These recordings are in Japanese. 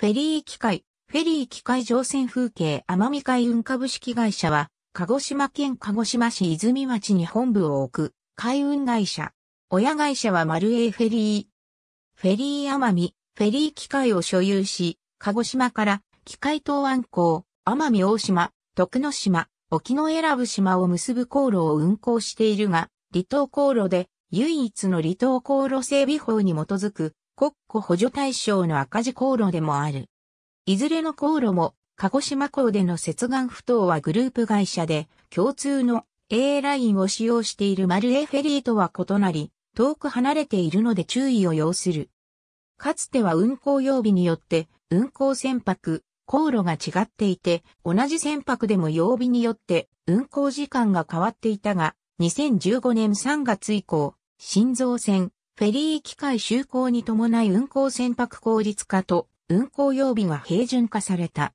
フェリー機械、フェリー機械乗船風景奄美海運株式会社は、鹿児島県鹿児島市泉町に本部を置く、海運会社。親会社は丸栄フェリー。フェリー奄美、フェリー機械を所有し、鹿児島から、機械東湾港、奄美大島、徳之島、沖永良部島を結ぶ航路を運航しているが、離島航路で、唯一の離島航路整備法に基づく国庫補助対象の赤字航路でもある。いずれの航路も、鹿児島港での接岸不当はグループ会社で、共通の A ラインを使用しているマルエフェリーとは異なり、遠く離れているので注意を要する。かつては運航曜日によって、運航船舶、航路が違っていて、同じ船舶でも曜日によって運航時間が変わっていたが、2015年3月以降、新造船、フェリー機械就航に伴い運航船舶効率化と運航曜日が平準化された。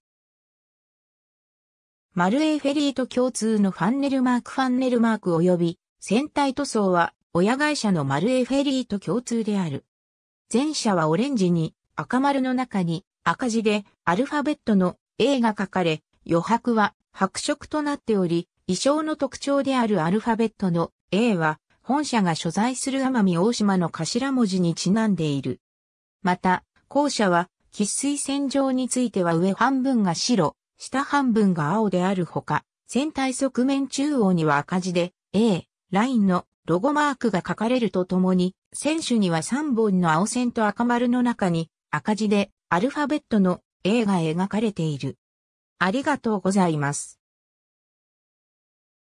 マルエフェリーと共通のファンネルマークファンネルマーク及び船体塗装は親会社のマルエフェリーと共通である。前者はオレンジに赤丸の中に赤字でアルファベットの A が書かれ余白は白色となっており、衣装の特徴であるアルファベットの A は本社が所在する奄美大島の頭文字にちなんでいる。また、校舎は、喫水線上については上半分が白、下半分が青であるほか、船体側面中央には赤字で A、ラインのロゴマークが書かれるとともに、船首には3本の青線と赤丸の中に赤字でアルファベットの A が描かれている。ありがとうございます。